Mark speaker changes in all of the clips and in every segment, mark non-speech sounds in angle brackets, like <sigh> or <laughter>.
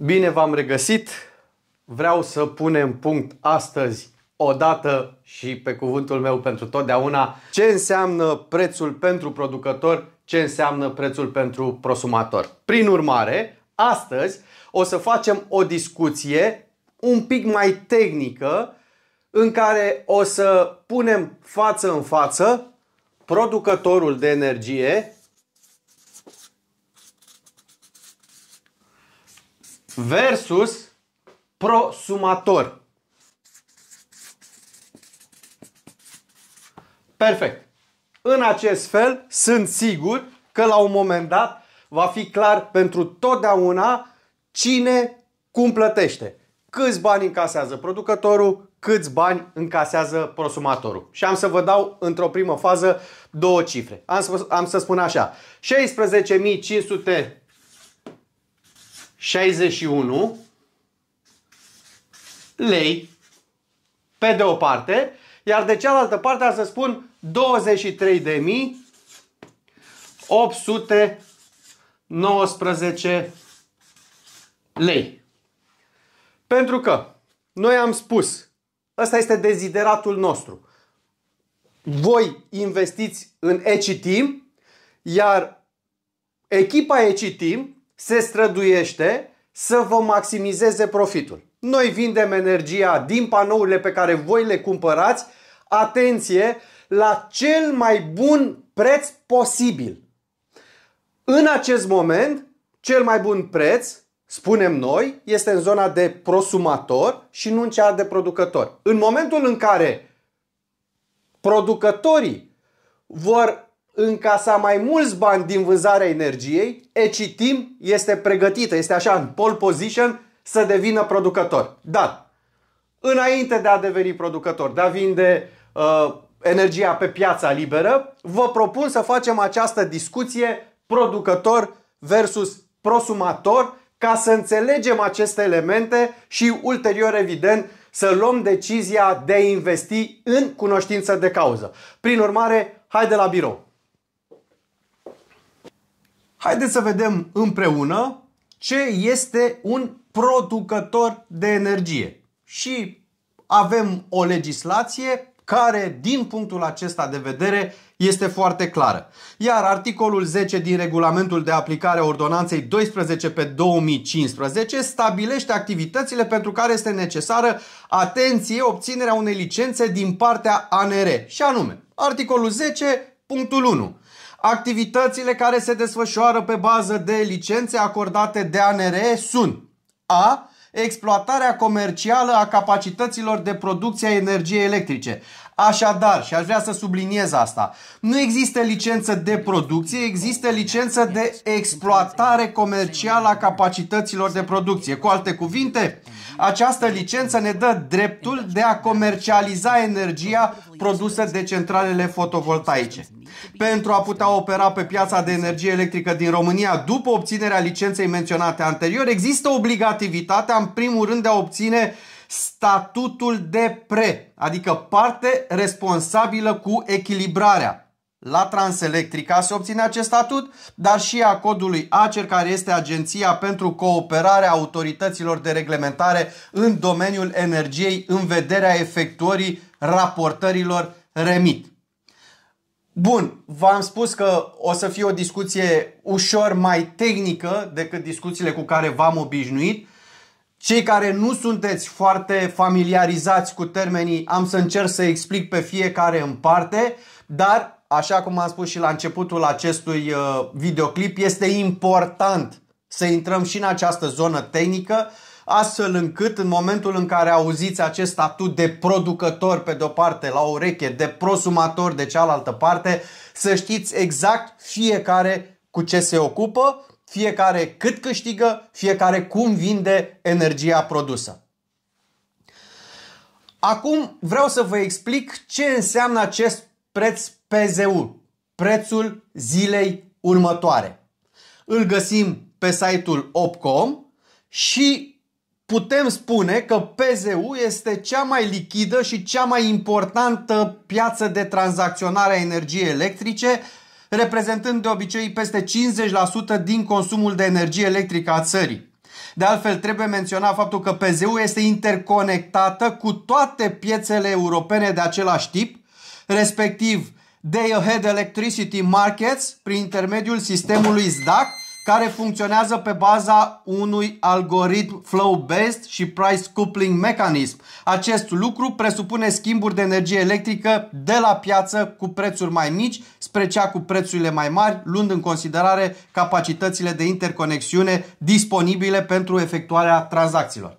Speaker 1: Bine v-am regăsit! Vreau să punem punct astăzi odată și pe cuvântul meu pentru totdeauna ce înseamnă prețul pentru producător, ce înseamnă prețul pentru prosumator. Prin urmare, astăzi o să facem o discuție un pic mai tehnică în care o să punem față în față producătorul de energie versus prosumator. Perfect. În acest fel sunt sigur că la un moment dat va fi clar pentru totdeauna cine cum plătește. Câți bani încasează producătorul, câți bani încasează prosumatorul. Și am să vă dau într-o primă fază două cifre. Am să, am să spun așa. 16.500 61 lei pe de o parte, iar de cealaltă parte să spun 23.819 lei. Pentru că noi am spus, ăsta este dezideratul nostru. Voi investiți în Eci iar echipa Eci se străduiește să vă maximizeze profitul. Noi vindem energia din panourile pe care voi le cumpărați, atenție, la cel mai bun preț posibil. În acest moment, cel mai bun preț, spunem noi, este în zona de prosumator și nu în cea de producător. În momentul în care producătorii vor încasa mai mulți bani din vânzarea energiei, Ecitim este pregătită, este așa în pole position să devină producător. Dar înainte de a deveni producător, de a vinde uh, energia pe piața liberă, vă propun să facem această discuție producător versus prosumator ca să înțelegem aceste elemente și ulterior, evident, să luăm decizia de a investi în cunoștință de cauză. Prin urmare, hai de la birou! Haideți să vedem împreună ce este un producător de energie. Și avem o legislație care, din punctul acesta de vedere, este foarte clară. Iar articolul 10 din regulamentul de aplicare a ordonanței 12 pe 2015 stabilește activitățile pentru care este necesară, atenție, obținerea unei licențe din partea ANR. Și anume, articolul 10, punctul 1 Activitățile care se desfășoară pe bază de licențe acordate de ANR sunt A exploatarea comercială a capacităților de producție a energiei electrice. Așadar, și aș vrea să subliniez asta, nu există licență de producție, există licență de exploatare comercială a capacităților de producție. Cu alte cuvinte, această licență ne dă dreptul de a comercializa energia produsă de centralele fotovoltaice. Pentru a putea opera pe piața de energie electrică din România după obținerea licenței menționate anterior, există obligativitatea, în primul rând, de a obține statutul de pre, adică parte responsabilă cu echilibrarea. La Transelectrica se obține acest statut, dar și a codului ACER, care este Agenția pentru Cooperarea Autorităților de Reglementare în domeniul energiei în vederea efectuării raportărilor remit. Bun, v-am spus că o să fie o discuție ușor mai tehnică decât discuțiile cu care v-am obișnuit, cei care nu sunteți foarte familiarizați cu termenii, am să încerc să explic pe fiecare în parte, dar, așa cum am spus și la începutul acestui uh, videoclip, este important să intrăm și în această zonă tehnică, astfel încât în momentul în care auziți acest statut de producător pe de-o parte la ureche, de prosumator de cealaltă parte, să știți exact fiecare cu ce se ocupă fiecare cât câștigă, fiecare cum vinde energia produsă. Acum vreau să vă explic ce înseamnă acest preț PZU, prețul zilei următoare. Îl găsim pe site-ul Opcom și putem spune că PZU este cea mai lichidă și cea mai importantă piață de tranzacționare a energiei electrice reprezentând de obicei peste 50% din consumul de energie electrică a țării. De altfel, trebuie menționat faptul că PZU este interconectată cu toate piețele europene de același tip, respectiv Day Ahead Electricity Markets, prin intermediul sistemului SDAC, care funcționează pe baza unui algoritm flow-based și price coupling mechanism. Acest lucru presupune schimburi de energie electrică de la piață cu prețuri mai mici spre cea cu prețurile mai mari, luând în considerare capacitățile de interconexiune disponibile pentru efectuarea tranzacțiilor.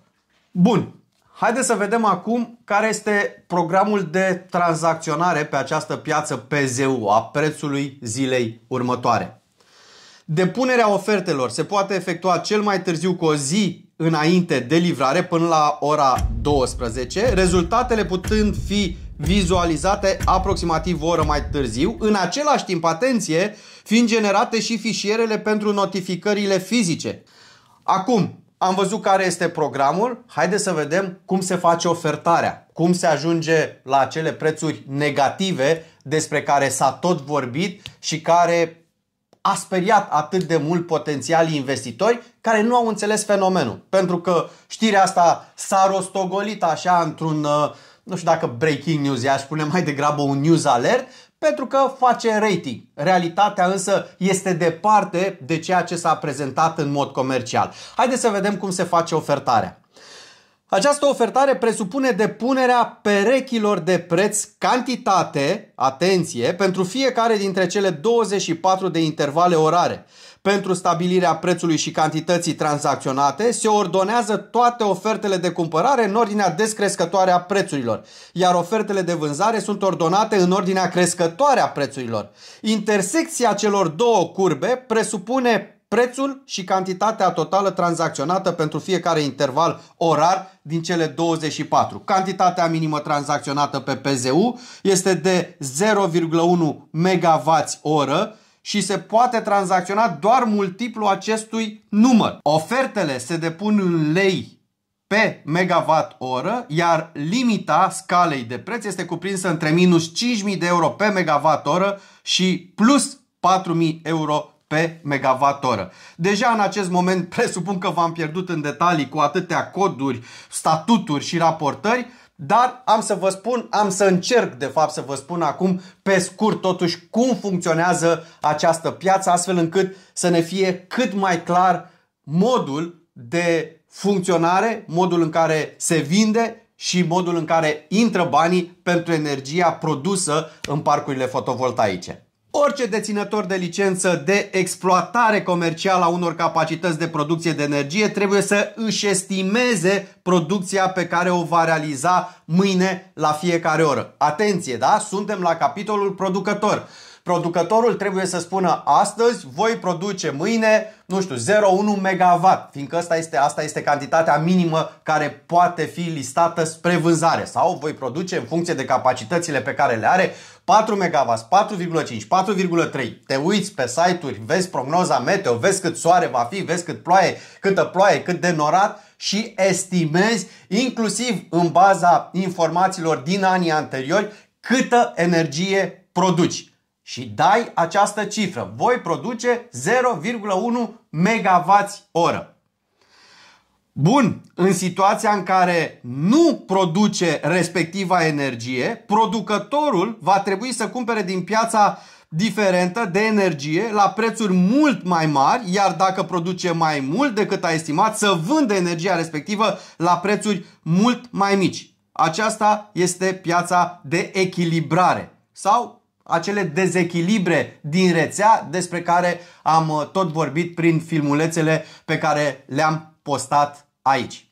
Speaker 1: Bun, Haideți să vedem acum care este programul de tranzacționare pe această piață PZU a prețului zilei următoare. Depunerea ofertelor se poate efectua cel mai târziu cu o zi înainte de livrare până la ora 12, rezultatele putând fi vizualizate aproximativ o oră mai târziu, în același timp, atenție, fiind generate și fișierele pentru notificările fizice. Acum, am văzut care este programul, haideți să vedem cum se face ofertarea, cum se ajunge la acele prețuri negative despre care s-a tot vorbit și care a speriat atât de mult potențialii investitori care nu au înțeles fenomenul. Pentru că știrea asta s-a rostogolit așa într-un, uh, nu știu dacă breaking news, i-aș spune mai degrabă un news alert, pentru că face rating. Realitatea însă este departe de ceea ce s-a prezentat în mod comercial. Haideți să vedem cum se face ofertarea. Această ofertare presupune depunerea perechilor de preț cantitate, atenție, pentru fiecare dintre cele 24 de intervale orare. Pentru stabilirea prețului și cantității tranzacționate se ordonează toate ofertele de cumpărare în ordinea descrescătoare a prețurilor, iar ofertele de vânzare sunt ordonate în ordinea crescătoare a prețurilor. Intersecția celor două curbe presupune prețul și cantitatea totală tranzacționată pentru fiecare interval orar din cele 24. Cantitatea minimă tranzacționată pe PZU este de 0,1 MW oră și se poate tranzacționa doar multiplu acestui număr. Ofertele se depun în lei pe megawatt oră, iar limita scalei de preț este cuprinsă între minus 5.000 de euro pe megawatt oră și plus 4.000 euro pe megavatoră. Deja în acest moment <laughs> presupun că v-am pierdut în detalii cu atâtea coduri, statuturi și raportări, dar am să vă spun, am să încerc de fapt să vă spun acum pe scurt totuși cum funcționează această piață astfel încât să ne fie cât mai clar modul de funcționare, modul în care se vinde și modul în care intră banii pentru energia produsă în parcurile fotovoltaice. Orice deținător de licență de exploatare comercială a unor capacități de producție de energie trebuie să își estimeze producția pe care o va realiza mâine la fiecare oră. Atenție, da? Suntem la capitolul producător. Producătorul trebuie să spună astăzi voi produce mâine, nu știu, 0,1 MW, fiindcă asta este, asta este cantitatea minimă care poate fi listată spre vânzare. Sau voi produce în funcție de capacitățile pe care le are 4 MW, 4,5, 4,3, te uiți pe site-uri, vezi prognoza meteo, vezi cât soare va fi, vezi cât ploaie, câtă ploaie, cât de norat și estimezi, inclusiv în baza informațiilor din anii anteriori, câtă energie produci. Și dai această cifră. Voi produce 0,1 oră. Bun, în situația în care nu produce respectiva energie, producătorul va trebui să cumpere din piața diferentă de energie la prețuri mult mai mari, iar dacă produce mai mult decât a estimat, să vândă energia respectivă la prețuri mult mai mici. Aceasta este piața de echilibrare sau acele dezechilibre din rețea despre care am uh, tot vorbit prin filmulețele pe care le-am postat aici.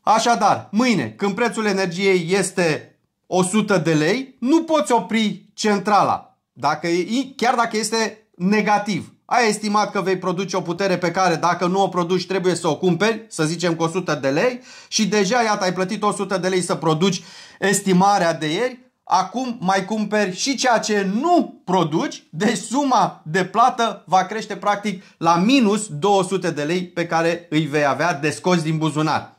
Speaker 1: Așadar, mâine, când prețul energiei este 100 de lei, nu poți opri centrala, dacă e, chiar dacă este negativ. Ai estimat că vei produce o putere pe care dacă nu o produci trebuie să o cumperi, să zicem cu 100 de lei și deja iată ai plătit 100 de lei să produci estimarea de ieri, acum mai cumperi și ceea ce nu produci, deci suma de plată va crește practic la minus 200 de lei pe care îi vei avea de scos din buzunar.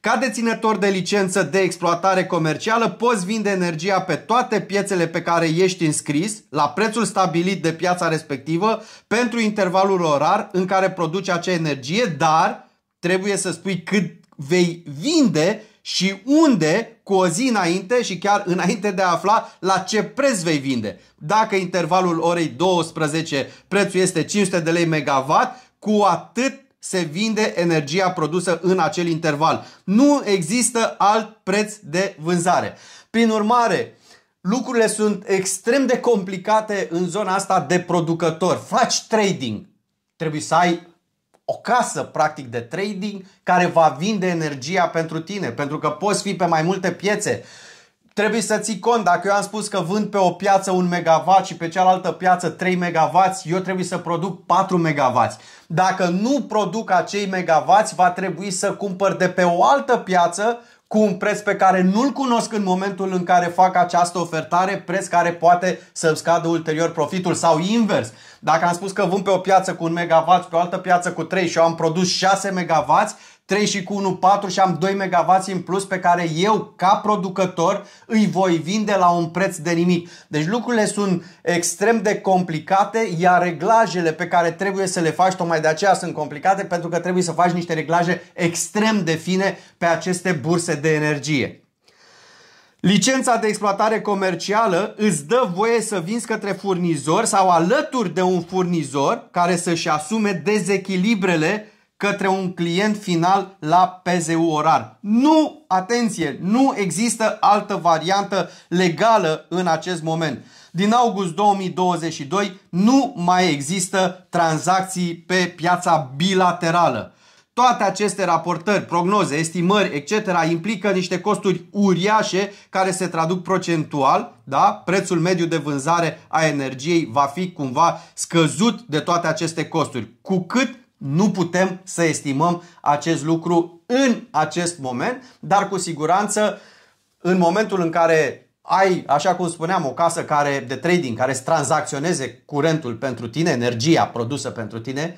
Speaker 1: Ca deținător de licență de exploatare comercială poți vinde energia pe toate piețele pe care ești înscris la prețul stabilit de piața respectivă pentru intervalul orar în care produci acea energie, dar trebuie să spui cât vei vinde și unde cu o zi înainte și chiar înainte de a afla la ce preț vei vinde. Dacă intervalul orei 12 prețul este 500 de lei megawatt, cu atât se vinde energia produsă în acel interval. Nu există alt preț de vânzare. Prin urmare, lucrurile sunt extrem de complicate în zona asta de producător. Faci trading. Trebuie să ai o casă practic de trading care va vinde energia pentru tine, pentru că poți fi pe mai multe piețe. Trebuie să ții cont, dacă eu am spus că vând pe o piață 1 MW și pe cealaltă piață 3 MW, eu trebuie să produc 4 MW. Dacă nu produc acei MW, va trebui să cumpăr de pe o altă piață cu un preț pe care nu-l cunosc în momentul în care fac această ofertare, preț care poate să-mi scadă ulterior profitul sau invers. Dacă am spus că vând pe o piață cu un megawatt, pe o altă piață cu 3 și eu am produs 6 MW, 3 și cu 1, 4 și am 2 MW în plus pe care eu, ca producător, îi voi vinde la un preț de nimic. Deci lucrurile sunt extrem de complicate, iar reglajele pe care trebuie să le faci, tocmai de aceea sunt complicate, pentru că trebuie să faci niște reglaje extrem de fine pe aceste burse de energie. Licența de exploatare comercială îți dă voie să vinzi către furnizor sau alături de un furnizor care să-și asume dezechilibrele către un client final la PZU orar. Nu, atenție, nu există altă variantă legală în acest moment. Din august 2022 nu mai există tranzacții pe piața bilaterală. Toate aceste raportări, prognoze, estimări, etc. implică niște costuri uriașe care se traduc procentual, da? Prețul mediu de vânzare a energiei va fi cumva scăzut de toate aceste costuri. Cu cât nu putem să estimăm acest lucru în acest moment, dar cu siguranță în momentul în care ai, așa cum spuneam, o casă care de trading, care să tranzacționeze curentul pentru tine, energia produsă pentru tine,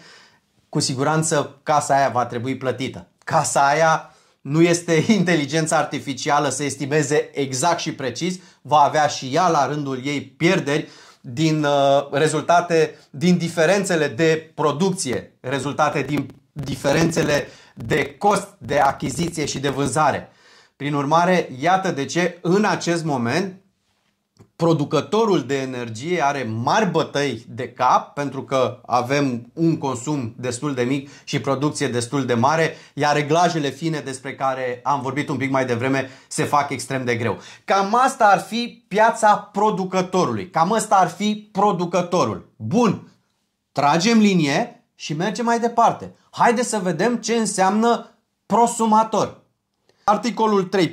Speaker 1: cu siguranță casa aia va trebui plătită. Casa aia nu este <laughs> inteligența artificială să estimeze exact și precis, va avea și ea la rândul ei pierderi din uh, rezultate, din diferențele de producție, rezultate din diferențele de cost de achiziție și de vânzare. Prin urmare, iată de ce în acest moment producătorul de energie are mari bătăi de cap pentru că avem un consum destul de mic și producție destul de mare, iar reglajele fine despre care am vorbit un pic mai devreme se fac extrem de greu. Cam asta ar fi piața producătorului. Cam asta ar fi producătorul. Bun, tragem linie și mergem mai departe. Haideți să vedem ce înseamnă prosumator. Articolul 3.95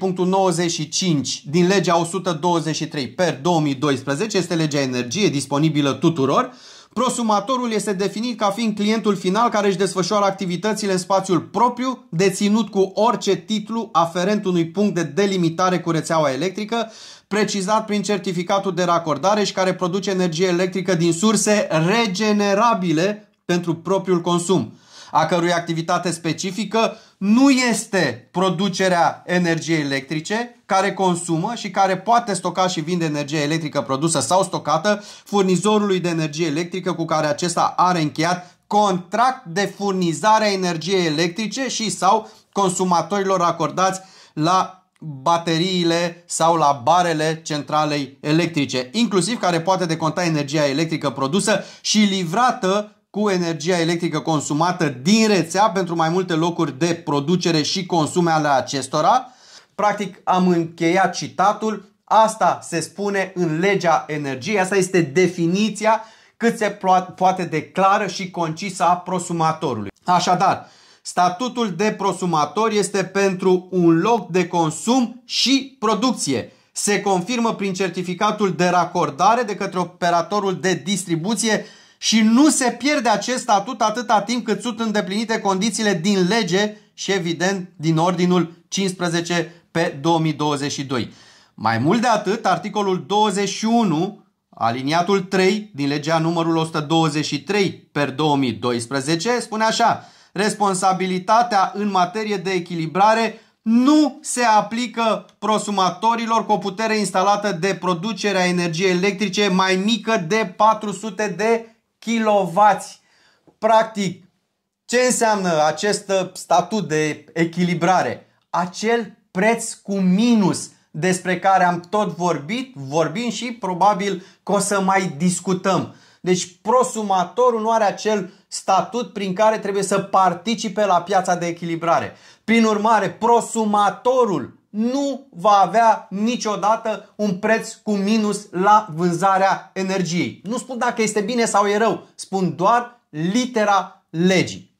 Speaker 1: din legea 123 per 2012 este legea energie disponibilă tuturor. Prosumatorul este definit ca fiind clientul final care își desfășoară activitățile în spațiul propriu, deținut cu orice titlu aferent unui punct de delimitare cu rețeaua electrică, precizat prin certificatul de racordare și care produce energie electrică din surse regenerabile pentru propriul consum, a cărui activitate specifică nu este producerea energiei electrice care consumă și care poate stoca și vinde energie electrică produsă sau stocată furnizorului de energie electrică cu care acesta are încheiat contract de furnizare a energiei electrice și sau consumatorilor acordați la bateriile sau la barele centralei electrice, inclusiv care poate deconta energia electrică produsă și livrată cu energia electrică consumată din rețea pentru mai multe locuri de producere și consume ale acestora. Practic am încheiat citatul. Asta se spune în legea energiei, asta este definiția cât se poate declară și concisă a prosumatorului. Așadar, statutul de prosumator este pentru un loc de consum și producție. Se confirmă prin certificatul de racordare de către operatorul de distribuție și nu se pierde acest statut atâta timp cât sunt îndeplinite condițiile din lege și evident din ordinul 15 pe 2022. Mai mult de atât, articolul 21, aliniatul 3 din legea numărul 123 per 2012 spune așa Responsabilitatea în materie de echilibrare nu se aplică prosumatorilor cu o putere instalată de producere a energiei electrice mai mică de 400 de kW. Practic, ce înseamnă acest statut de echilibrare? Acel preț cu minus despre care am tot vorbit, vorbim și probabil că o să mai discutăm. Deci prosumatorul nu are acel statut prin care trebuie să participe la piața de echilibrare. Prin urmare, prosumatorul nu va avea niciodată un preț cu minus la vânzarea energiei. Nu spun dacă este bine sau e rău, spun doar litera legii.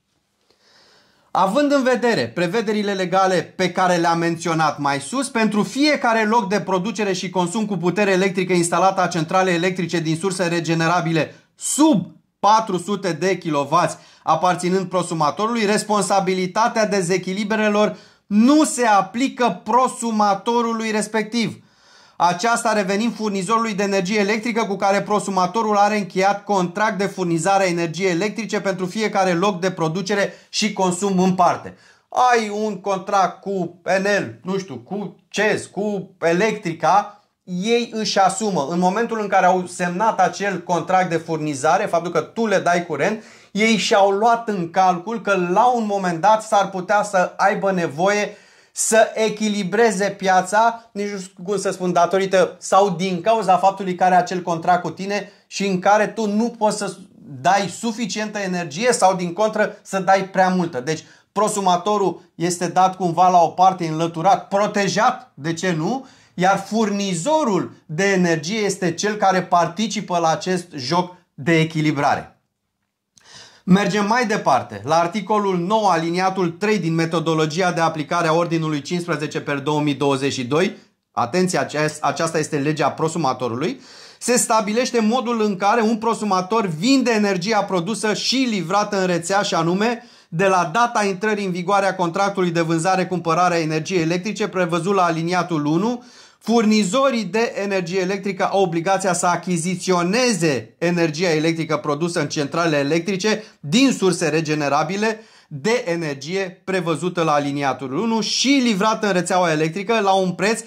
Speaker 1: Având în vedere prevederile legale pe care le-am menționat mai sus, pentru fiecare loc de producere și consum cu putere electrică instalată a centrale electrice din surse regenerabile sub 400 de kW aparținând prosumatorului, responsabilitatea dezechilibrelor nu se aplică prosumatorului respectiv. Aceasta revenim furnizorului de energie electrică cu care prosumatorul are încheiat contract de furnizare a energiei electrice pentru fiecare loc de producere și consum în parte. Ai un contract cu Enel, nu știu, cu CES, cu Electrica, ei își asumă în momentul în care au semnat acel contract de furnizare, faptul că tu le dai curent, ei și-au luat în calcul că la un moment dat s-ar putea să aibă nevoie să echilibreze piața, nici nu cum să spun, datorită sau din cauza faptului că are acel contract cu tine și în care tu nu poți să dai suficientă energie sau din contră să dai prea multă. Deci prosumatorul este dat cumva la o parte înlăturat, protejat, de ce nu? Iar furnizorul de energie este cel care participă la acest joc de echilibrare. Mergem mai departe, la articolul 9, aliniatul 3 din metodologia de aplicare a Ordinului 15 per 2022, atenție, aceasta este legea prosumatorului, se stabilește modul în care un prosumator vinde energia produsă și livrată în rețea și anume de la data intrării în vigoare a contractului de vânzare-cumpărare a energiei electrice prevăzut la aliniatul 1 furnizorii de energie electrică au obligația să achiziționeze energia electrică produsă în centrale electrice din surse regenerabile de energie prevăzută la aliniatul 1 și livrată în rețeaua electrică la un preț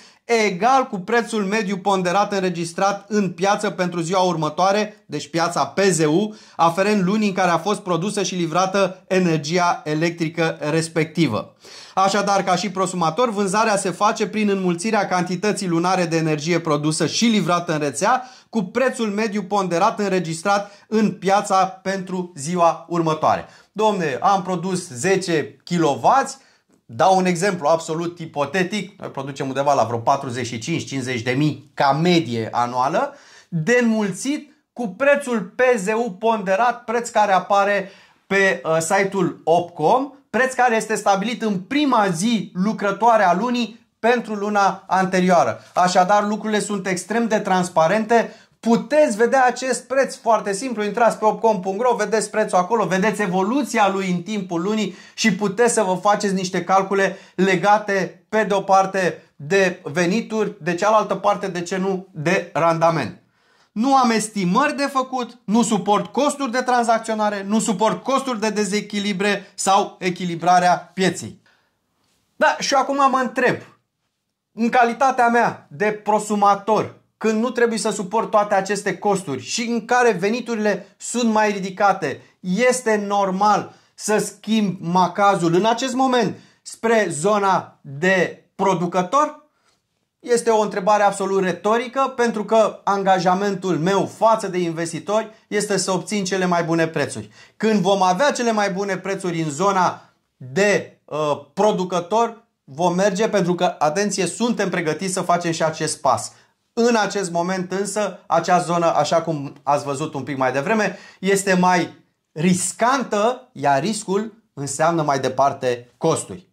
Speaker 1: egal cu prețul mediu ponderat înregistrat în piață pentru ziua următoare, deci piața PZU, aferent lunii în care a fost produsă și livrată energia electrică respectivă. Așadar, ca și prosumator, vânzarea se face prin înmulțirea cantității lunare de energie produsă și livrată în rețea cu prețul mediu ponderat înregistrat în piața pentru ziua următoare. Domne, am produs 10 kW, Dau un exemplu absolut ipotetic, noi producem undeva la vreo 45-50 de mii ca medie anuală, înmulțit cu prețul PZU ponderat, preț care apare pe uh, site-ul Opcom, preț care este stabilit în prima zi lucrătoare a lunii pentru luna anterioară. Așadar, lucrurile sunt extrem de transparente. Puteți vedea acest preț foarte simplu, intrați pe opcom.ro, vedeți prețul acolo, vedeți evoluția lui în timpul lunii și puteți să vă faceți niște calcule legate pe de o parte de venituri, de cealaltă parte de ce nu de randament nu am estimări de făcut, nu suport costuri de tranzacționare, nu suport costuri de dezechilibre sau echilibrarea pieței. Da, și acum mă întreb, în calitatea mea de prosumator, când nu trebuie să suport toate aceste costuri și în care veniturile sunt mai ridicate, este normal să schimb macazul în acest moment spre zona de producător? Este o întrebare absolut retorică pentru că angajamentul meu față de investitori este să obțin cele mai bune prețuri. Când vom avea cele mai bune prețuri în zona de uh, producător, vom merge pentru că, atenție, suntem pregătiți să facem și acest pas. În acest moment însă, acea zonă, așa cum ați văzut un pic mai devreme, este mai riscantă, iar riscul înseamnă mai departe costuri.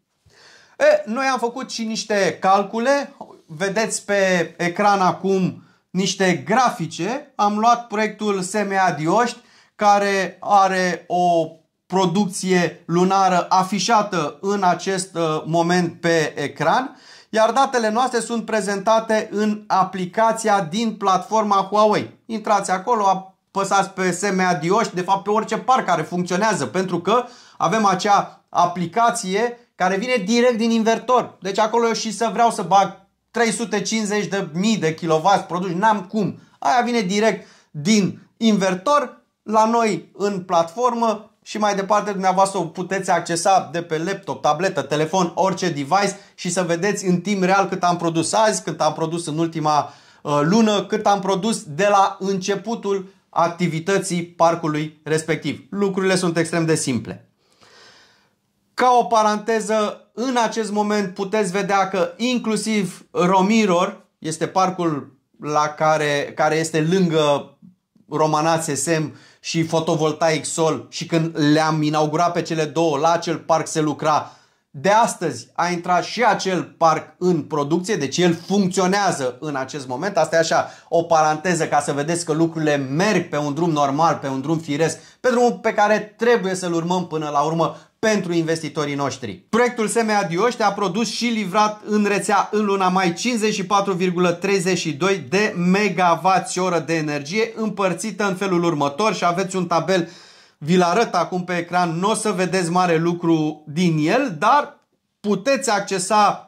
Speaker 1: E, noi am făcut și niște calcule, vedeți pe ecran acum niște grafice. Am luat proiectul SMA Dioști care are o producție lunară afișată în acest uh, moment pe ecran, iar datele noastre sunt prezentate în aplicația din platforma Huawei. Intrați acolo, apăsați pe SMA Dioști, de fapt pe orice par care funcționează, pentru că avem acea aplicație care vine direct din invertor. Deci acolo eu și să vreau să bag 350 de mii de kW produci, n-am cum. Aia vine direct din invertor la noi în platformă și mai departe dumneavoastră o puteți accesa de pe laptop, tabletă, telefon, orice device și să vedeți în timp real cât am produs azi, cât am produs în ultima uh, lună, cât am produs de la începutul activității parcului respectiv. Lucrurile sunt extrem de simple. Ca o paranteză, în acest moment puteți vedea că inclusiv Romiror este parcul la care, care este lângă Romanat SM și fotovoltaic sol și când le-am inaugurat pe cele două, la acel parc se lucra de astăzi a intrat și acel parc în producție, deci el funcționează în acest moment. Asta e așa o paranteză ca să vedeți că lucrurile merg pe un drum normal, pe un drum firesc, pe drumul pe care trebuie să-l urmăm până la urmă pentru investitorii noștri. Proiectul SMA Dioște a produs și livrat în rețea în luna mai 54,32 de oră de energie împărțită în felul următor și aveți un tabel vi-l arăt acum pe ecran, nu o să vedeți mare lucru din el, dar puteți accesa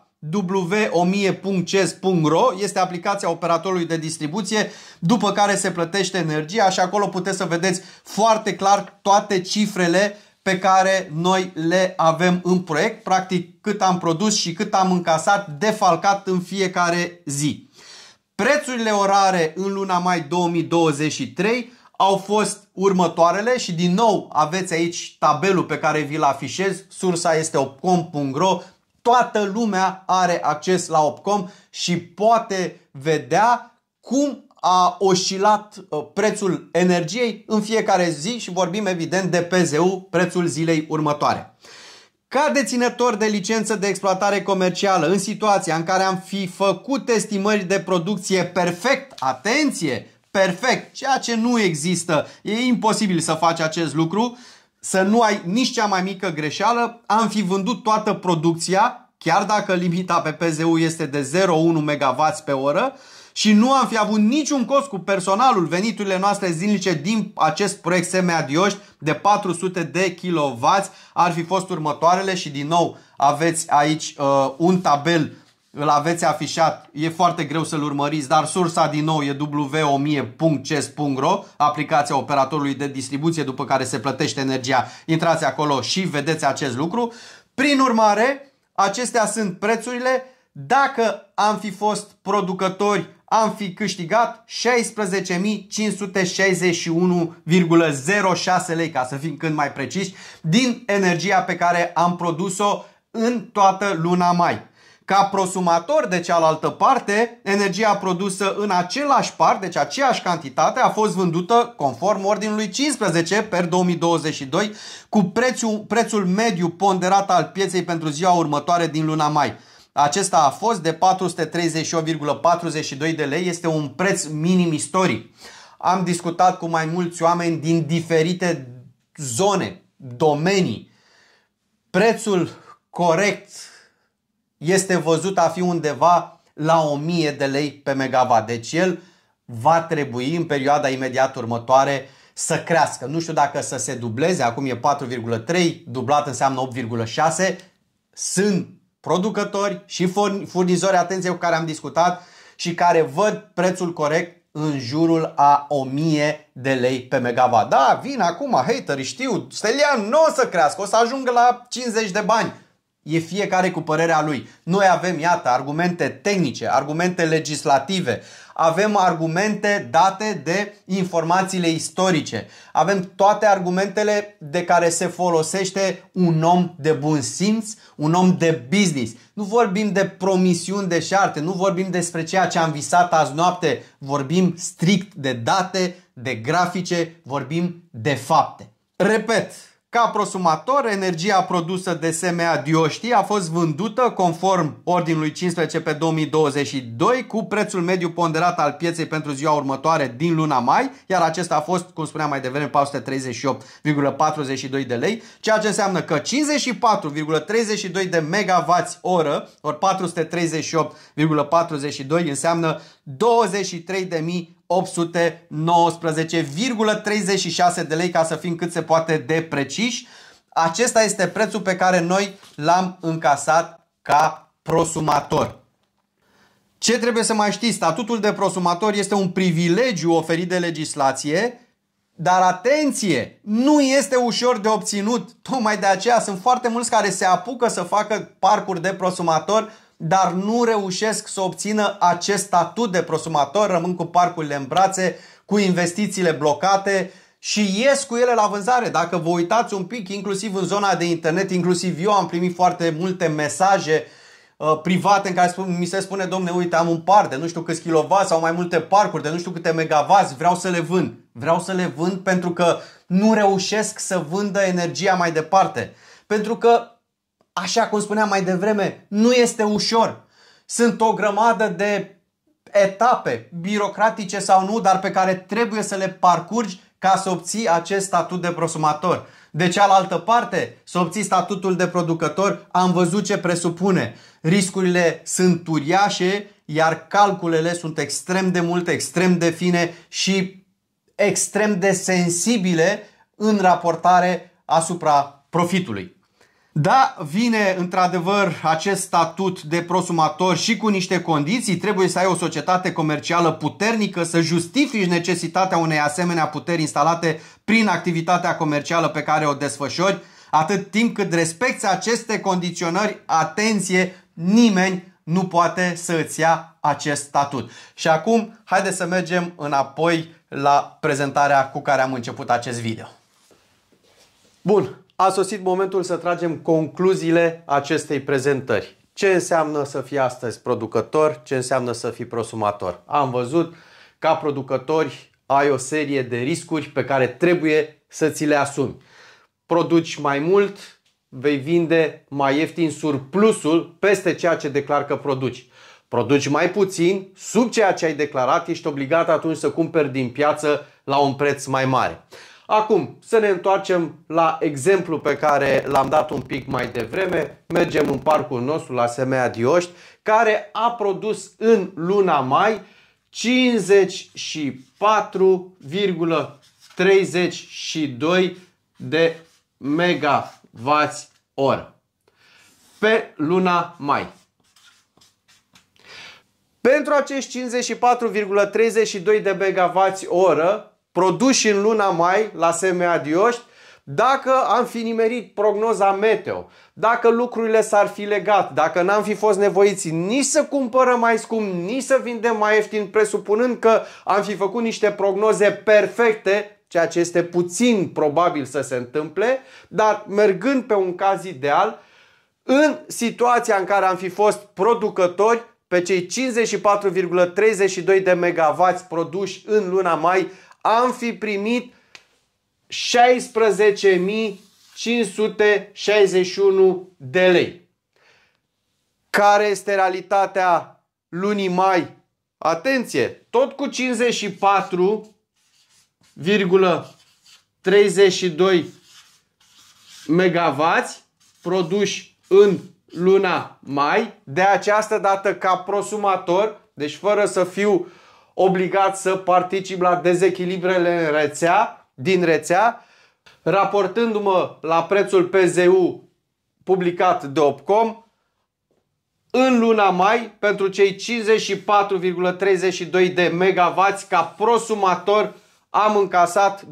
Speaker 1: w1000.ces.ro este aplicația operatorului de distribuție după care se plătește energia și acolo puteți să vedeți foarte clar toate cifrele pe care noi le avem în proiect, practic cât am produs și cât am încasat defalcat în fiecare zi. Prețurile orare în luna mai 2023 au fost următoarele și din nou aveți aici tabelul pe care vi-l afișez. Sursa este opcom.ro. Toată lumea are acces la Opcom și poate vedea cum a oscilat uh, prețul energiei în fiecare zi și vorbim evident de PZU, prețul zilei următoare. Ca deținător de licență de exploatare comercială, în situația în care am fi făcut estimări de producție perfect, atenție, perfect, ceea ce nu există. E imposibil să faci acest lucru, să nu ai nici cea mai mică greșeală. Am fi vândut toată producția, chiar dacă limita pe PZU este de 0,1 MW pe oră, și nu am fi avut niciun cost cu personalul. Veniturile noastre zilnice din acest proiect semiadioși de 400 de kW ar fi fost următoarele și din nou aveți aici uh, un tabel îl aveți afișat, e foarte greu să-l urmăriți, dar sursa din nou e w1000.ces.ro, aplicația operatorului de distribuție după care se plătește energia. Intrați acolo și vedeți acest lucru. Prin urmare, acestea sunt prețurile. Dacă am fi fost producători, am fi câștigat 16.561,06 lei, ca să fim cât mai preciși, din energia pe care am produs-o în toată luna mai ca prosumator de cealaltă parte, energia produsă în același par, deci aceeași cantitate, a fost vândută conform ordinului 15 per 2022 cu prețul, prețul mediu ponderat al pieței pentru ziua următoare din luna mai. Acesta a fost de 438,42 de lei, este un preț minim istoric. Am discutat cu mai mulți oameni din diferite zone, domenii. Prețul corect este văzut a fi undeva la 1000 de lei pe megawatt. Deci el va trebui în perioada imediat următoare să crească. Nu știu dacă să se dubleze, acum e 4,3, dublat înseamnă 8,6. Sunt producători și furnizori, atenție, cu care am discutat și care văd prețul corect în jurul a 1000 de lei pe megawatt. Da, vin acum hateri, știu, Stelian nu o să crească, o să ajungă la 50 de bani. E fiecare cu părerea lui. Noi avem, iată, argumente tehnice, argumente legislative, avem argumente date de informațiile istorice, avem toate argumentele de care se folosește un om de bun simț, un om de business. Nu vorbim de promisiuni de șarte, nu vorbim despre ceea ce am visat azi noapte, vorbim strict de date, de grafice, vorbim de fapte. Repet, ca prosumator, energia produsă de SMA Dioștii a fost vândută conform ordinului 15 pe 2022 cu prețul mediu ponderat al pieței pentru ziua următoare din luna mai, iar acesta a fost, cum spuneam mai devreme, 438,42 de lei, ceea ce înseamnă că 54,32 de megawatți oră, ori 438,42 înseamnă 23.000 819,36 de lei ca să fim cât se poate de preciși. Acesta este prețul pe care noi l-am încasat ca prosumator. Ce trebuie să mai știți? Statutul de prosumator este un privilegiu oferit de legislație, dar atenție, nu este ușor de obținut. Tocmai de aceea sunt foarte mulți care se apucă să facă parcuri de prosumator dar nu reușesc să obțină acest statut de prosumator, rămân cu parcurile în brațe, cu investițiile blocate și ies cu ele la vânzare. Dacă vă uitați un pic, inclusiv în zona de internet, inclusiv eu am primit foarte multe mesaje uh, private în care mi se spune, domne, uite, am un par de nu știu câți kilovați sau mai multe parcuri de nu știu câte megavați, vreau să le vând. Vreau să le vând pentru că nu reușesc să vândă energia mai departe. Pentru că Așa cum spuneam mai devreme, nu este ușor. Sunt o grămadă de etape birocratice sau nu, dar pe care trebuie să le parcurgi ca să obții acest statut de prosumator. De cealaltă parte, să obții statutul de producător, am văzut ce presupune. Riscurile sunt uriașe, iar calculele sunt extrem de multe, extrem de fine și extrem de sensibile în raportare asupra profitului. Da, vine într-adevăr acest statut de prosumator și cu niște condiții. Trebuie să ai o societate comercială puternică, să justifici necesitatea unei asemenea puteri instalate prin activitatea comercială pe care o desfășori. Atât timp cât respecti aceste condiționări, atenție, nimeni nu poate să îți ia acest statut. Și acum, haideți să mergem înapoi la prezentarea cu care am început acest video. Bun, a sosit momentul să tragem concluziile acestei prezentări. Ce înseamnă să fii astăzi producător, ce înseamnă să fii prosumator. Am văzut, ca producători ai o serie de riscuri pe care trebuie să ți le asumi. Produci mai mult, vei vinde mai ieftin surplusul peste ceea ce declar că produci. Produci mai puțin, sub ceea ce ai declarat, ești obligat atunci să cumperi din piață la un preț mai mare. Acum, să ne întoarcem la exemplu pe care l-am dat un pic mai devreme. Mergem în parcul nostru la Semea Dioști, care a produs în luna mai 54,32 de megavați oră pe luna mai. Pentru acești 54,32 de megavați oră, produși în luna mai la SMA dioști, dacă am fi nimerit prognoza meteo, dacă lucrurile s-ar fi legat, dacă n-am fi fost nevoiți nici să cumpărăm mai scump, nici să vindem mai ieftin, presupunând că am fi făcut niște prognoze perfecte, ceea ce este puțin probabil să se întâmple, dar mergând pe un caz ideal, în situația în care am fi fost producători, pe cei 54,32 de MW produși în luna mai, am fi primit 16.561 de lei. Care este realitatea lunii mai? Atenție, tot cu 54,32 MW produși în luna mai, de această dată ca prosumator, deci fără să fiu uh, obligat să particip la dezechilibrele în rețea, din rețea, raportându-mă la prețul PZU publicat de Opcom în luna mai pentru cei 54,32 de MW ca prosumator am încasat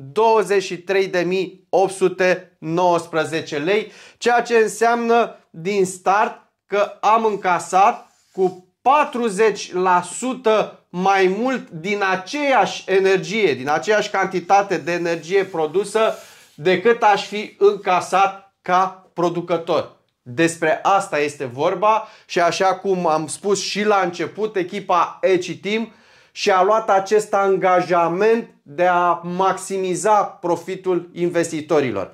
Speaker 1: 23.819 lei, ceea ce înseamnă din start că am încasat cu 40% mai mult din aceeași energie, din aceeași cantitate de energie produsă decât aș fi încasat ca producător. Despre asta este vorba și așa cum am spus și la început, echipa Ecitim și a luat acest angajament de a maximiza profitul investitorilor.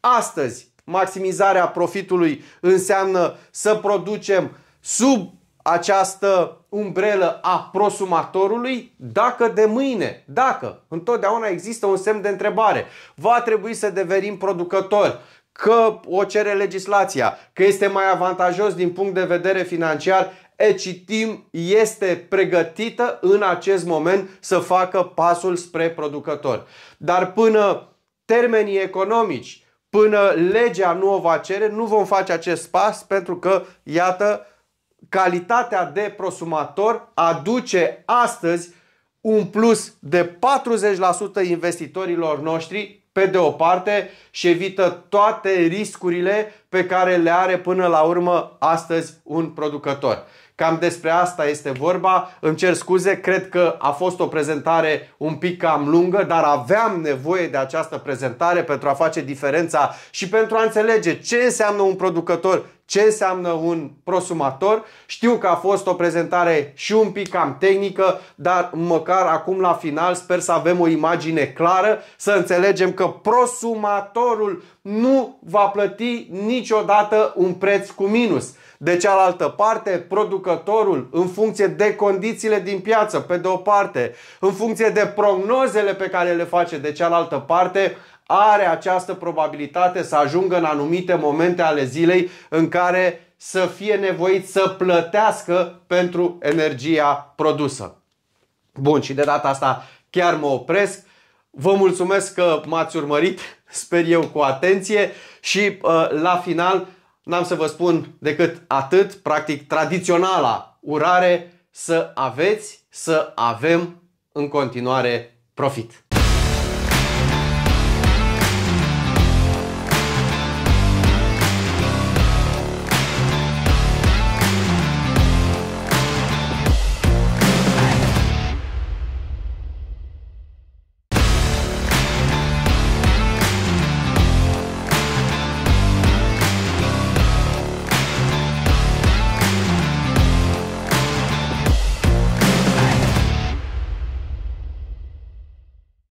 Speaker 1: Astăzi, maximizarea profitului înseamnă să producem sub această umbrelă a prosumatorului dacă de mâine, dacă întotdeauna există un semn de întrebare, va trebui să devenim producători, că o cere legislația, că este mai avantajos din punct de vedere financiar, Ecitim este pregătită în acest moment să facă pasul spre producător. Dar până termenii economici, până legea nu o va cere, nu vom face acest pas pentru că, iată, calitatea de prosumator aduce astăzi un plus de 40% investitorilor noștri pe de o parte și evită toate riscurile pe care le are până la urmă astăzi un producător. Cam despre asta este vorba. Îmi cer scuze, cred că a fost o prezentare un pic cam lungă, dar aveam nevoie de această prezentare pentru a face diferența și pentru a înțelege ce înseamnă un producător ce înseamnă un prosumator. Știu că a fost o prezentare și un pic cam tehnică, dar măcar acum la final sper să avem o imagine clară, să înțelegem că prosumatorul nu va plăti niciodată un preț cu minus. De cealaltă parte, producătorul, în funcție de condițiile din piață, pe de o parte, în funcție de prognozele pe care le face, de cealaltă parte, are această probabilitate să ajungă în anumite momente ale zilei în care să fie nevoit să plătească pentru energia produsă. Bun, și de data asta chiar mă opresc. Vă mulțumesc că m-ați urmărit, sper eu cu atenție și uh, la final n-am să vă spun decât atât, practic tradiționala urare, să aveți, să avem în continuare profit.